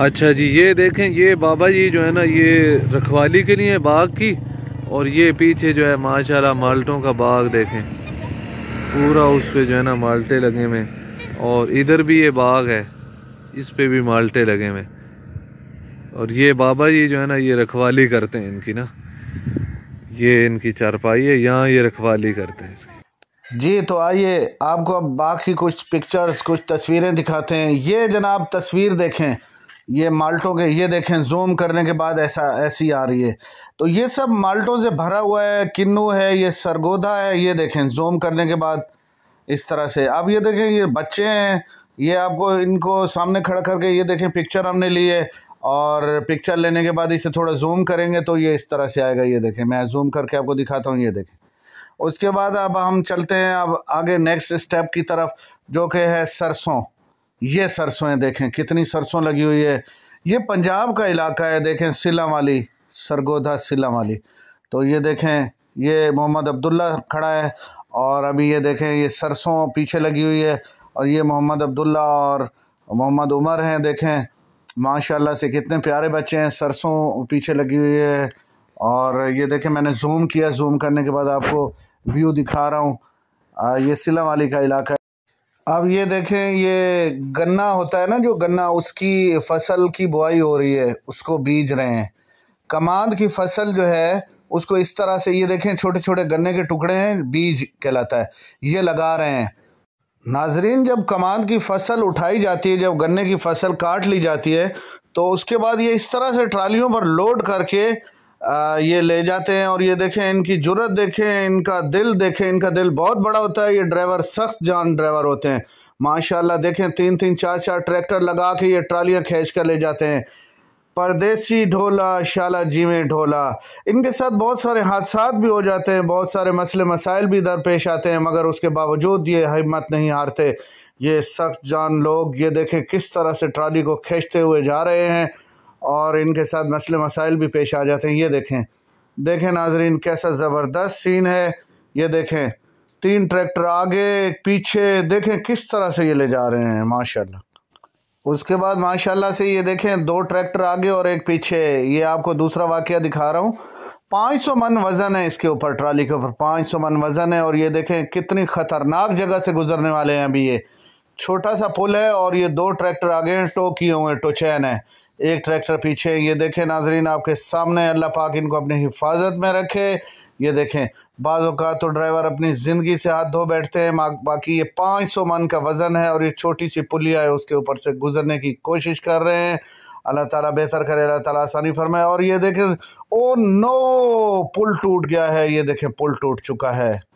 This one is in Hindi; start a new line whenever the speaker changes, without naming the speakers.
अच्छा जी ये देखें ये बाबा जी जो है ना ये रखवाली के लिए बाग की और ये पीछे जो है माशाल्लाह माल्टों का बाग देखें पूरा उस पर जो है ना माल्टे लगे हुए और इधर भी ये बाग है इस पर भी माल्टे लगे हुए और ये बाबा जी जो है ना ये रखवाली करते हैं इनकी ना ये इनकी चारपाई है यहाँ ये रखवाली करते हैं इसकी
जी तो आइए आपको अब बाग की कुछ पिक्चर्स कुछ तस्वीरें दिखाते हैं ये जनाब तस्वीर देखें ये माल्टों के ये देखें जूम करने के बाद ऐसा ऐसी आ रही है तो ये सब माल्टों से भरा हुआ है किन्नू है ये सरगोधा है ये देखें जूम करने के बाद इस तरह से अब ये देखें ये बच्चे हैं ये आपको इनको सामने खड़ा करके ये देखें पिक्चर हमने ली है और पिक्चर लेने के बाद इसे थोड़ा जूम करेंगे तो ये इस तरह से आएगा ये देखें मैं जूम करके आपको दिखाता हूँ ये देखें उसके बाद अब हम चलते हैं अब आगे नेक्स्ट स्टेप की तरफ जो कि है सरसों ये सरसों देखें कितनी सरसों लगी हुई है ये पंजाब का इलाका है देखें सिला वाली सरगोधा सिला वाली तो ये देखें ये मोहम्मद अब्दुल्ला खड़ा है और अभी ये देखें ये सरसों पीछे लगी हुई है और ये मोहम्मद अब्दुल्ला और मोहम्मद उमर हैं देखें माशाल्लाह से कितने प्यारे बच्चे हैं सरसों पीछे लगी हुई है और ये देखें मैंने जूम किया जूम करने के बाद आपको व्यू दिखा रहा हूँ ये सिला वाली का इलाका अब ये देखें ये गन्ना होता है ना जो गन्ना उसकी फसल की बुआई हो रही है उसको बीज रहे हैं कमांद की फसल जो है उसको इस तरह से ये देखें छोटे छोटे गन्ने के टुकड़े हैं बीज कहलाता है ये लगा रहे हैं नाजरीन जब कमांद की फसल उठाई जाती है जब गन्ने की फसल काट ली जाती है तो उसके बाद ये इस तरह से ट्रालियों पर लोड करके ये ले जाते हैं और ये देखें इनकी जरूरत देखें इनका दिल देखें इनका दिल बहुत बड़ा होता है ये ड्राइवर सख्त जान ड्राइवर होते हैं माशाल्लाह देखें तीन तीन चार चार ट्रैक्टर लगा के ये ट्रालियाँ खींच कर ले जाते हैं परदेसी ढोला शाला जीवे ढोला इनके साथ बहुत सारे हादसा भी हो जाते हैं बहुत सारे मसले मसाइल भी दरपेश आते हैं मगर उसके बावजूद ये हिम्मत नहीं हारते ये सख्त जान लोग ये देखें किस तरह से ट्राली को खींचते हुए जा रहे हैं और इनके साथ मसले मसाइल भी पेश आ जाते हैं ये देखें देखें नाजरीन कैसा ज़बरदस्त सीन है ये देखें तीन ट्रैक्टर आगे पीछे देखें किस तरह से ये ले जा रहे हैं माशाल्लाह उसके बाद माशाल्लाह से ये देखें दो ट्रैक्टर आगे और एक पीछे ये आपको दूसरा वाक़ दिखा रहा हूँ 500 सौ मन वज़न है इसके ऊपर ट्राली के ऊपर पाँच सौ मन वज़न है और ये देखें कितनी ख़तरनाक जगह से गुजरने वाले हैं अभी ये छोटा सा पुल है और ये दो ट्रैक्टर आगे टो किए हुए हैं टो चैन है एक ट्रैक्टर पीछे ये देखें नाजरीन आपके सामने अल्लाह पाक इनको अपनी हिफाजत में रखे ये देखें बाज़ तो ड्राइवर अपनी ज़िंदगी से हाथ धो बैठते हैं बाकी ये पाँच सौ मन का वज़न है और ये छोटी सी पुलिया है उसके ऊपर से गुजरने की कोशिश कर रहे हैं अल्लाह ताला बेहतर करे अल्लाह ताला आसानी फरमाए और ये देखें ओ नो पुल टूट गया है ये देखें पुल टूट चुका है